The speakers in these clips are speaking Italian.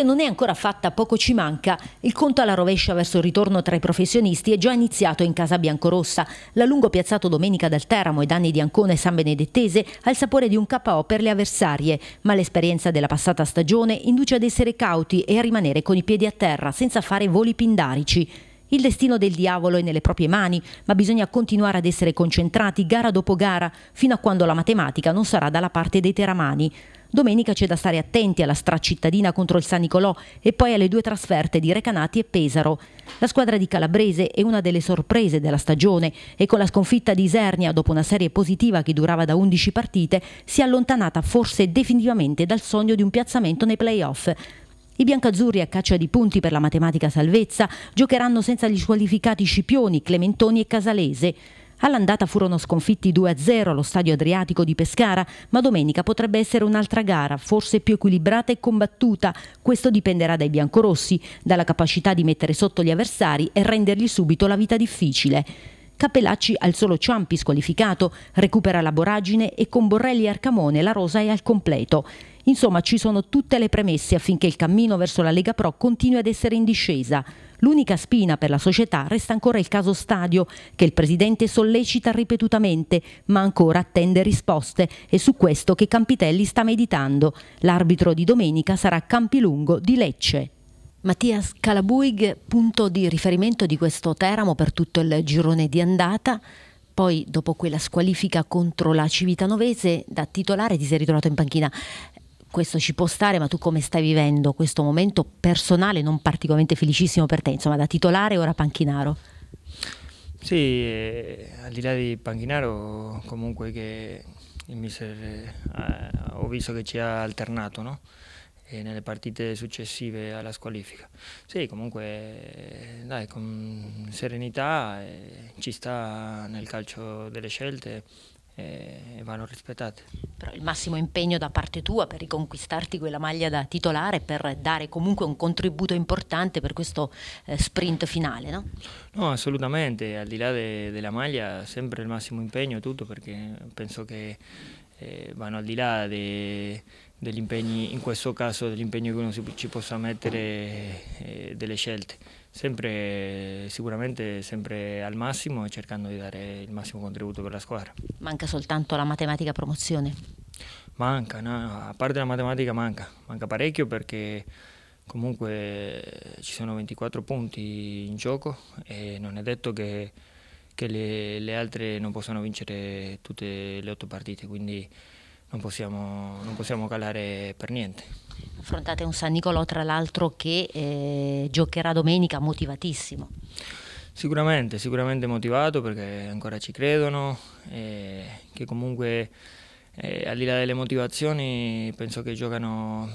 se non è ancora fatta poco ci manca, il conto alla rovescia verso il ritorno tra i professionisti è già iniziato in casa biancorossa. La lungo piazzato domenica dal Teramo ai danni di Ancona e San Benedettese ha il sapore di un KO per le avversarie, ma l'esperienza della passata stagione induce ad essere cauti e a rimanere con i piedi a terra senza fare voli pindarici. Il destino del diavolo è nelle proprie mani, ma bisogna continuare ad essere concentrati gara dopo gara fino a quando la matematica non sarà dalla parte dei teramani. Domenica c'è da stare attenti alla stracittadina contro il San Nicolò e poi alle due trasferte di Recanati e Pesaro. La squadra di Calabrese è una delle sorprese della stagione e con la sconfitta di Isernia dopo una serie positiva che durava da 11 partite si è allontanata forse definitivamente dal sogno di un piazzamento nei playoff. I biancazzurri a caccia di punti per la matematica salvezza giocheranno senza gli squalificati Scipioni, Clementoni e Casalese. All'andata furono sconfitti 2-0 allo stadio Adriatico di Pescara, ma domenica potrebbe essere un'altra gara, forse più equilibrata e combattuta. Questo dipenderà dai biancorossi, dalla capacità di mettere sotto gli avversari e rendergli subito la vita difficile. Capelacci al solo Ciampi squalificato, recupera la voragine e con Borrelli e Arcamone la rosa è al completo. Insomma, ci sono tutte le premesse affinché il cammino verso la Lega Pro continui ad essere in discesa. L'unica spina per la società resta ancora il caso stadio, che il Presidente sollecita ripetutamente, ma ancora attende risposte. È su questo che Campitelli sta meditando. L'arbitro di domenica sarà Campilungo di Lecce. Mattias Calabuig, punto di riferimento di questo Teramo per tutto il girone di andata. Poi, dopo quella squalifica contro la Civitanovese, da titolare ti sei ritrovato in panchina questo ci può stare, ma tu come stai vivendo questo momento personale non particolarmente felicissimo per te, insomma da titolare ora panchinaro? Sì, eh, al di là di panchinaro comunque che il mister eh, ho visto che ci ha alternato, no? nelle partite successive alla squalifica. Sì, comunque eh, dai, con serenità eh, ci sta nel calcio delle scelte e vanno rispettate. Però il massimo impegno da parte tua per riconquistarti quella maglia da titolare, per dare comunque un contributo importante per questo eh, sprint finale, no? No, assolutamente, al di là de della maglia sempre il massimo impegno e tutto perché penso che eh, vanno al di là de degli impegni, in questo caso dell'impegno che uno ci possa mettere eh, delle scelte sempre, sicuramente sempre al massimo e cercando di dare il massimo contributo per la squadra. Manca soltanto la matematica promozione? Manca, no, a parte la matematica manca, manca parecchio perché comunque ci sono 24 punti in gioco e non è detto che, che le, le altre non possano vincere tutte le otto partite, quindi non possiamo, non possiamo calare per niente. Affrontate un San Nicolò tra l'altro che eh, giocherà domenica motivatissimo. Sicuramente, sicuramente motivato perché ancora ci credono, eh, che comunque eh, al di là delle motivazioni penso che giocano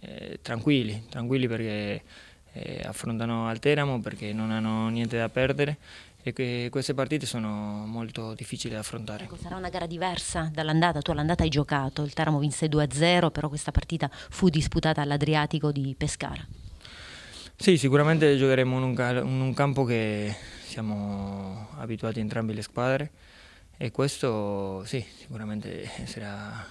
eh, tranquilli, tranquilli perché eh, affrontano al Teramo perché non hanno niente da perdere e queste partite sono molto difficili da affrontare. Ecco, sarà una gara diversa dall'andata, tu all'andata hai giocato, il Teramo vinse 2-0, però questa partita fu disputata all'Adriatico di Pescara. Sì, sicuramente giocheremo in un, in un campo che siamo abituati entrambe le squadre e questo sì, sicuramente sarà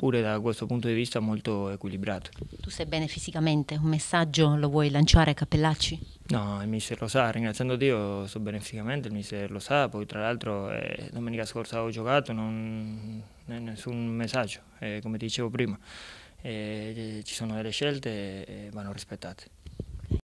pure da questo punto di vista molto equilibrato. Tu sei bene fisicamente, un messaggio lo vuoi lanciare a Cappellacci? No, il mister lo sa, ringraziando Dio sto bene fisicamente, il mister lo sa, poi tra l'altro eh, domenica scorsa ho giocato, non è nessun messaggio, eh, come ti dicevo prima, eh, ci sono delle scelte e eh, vanno rispettate.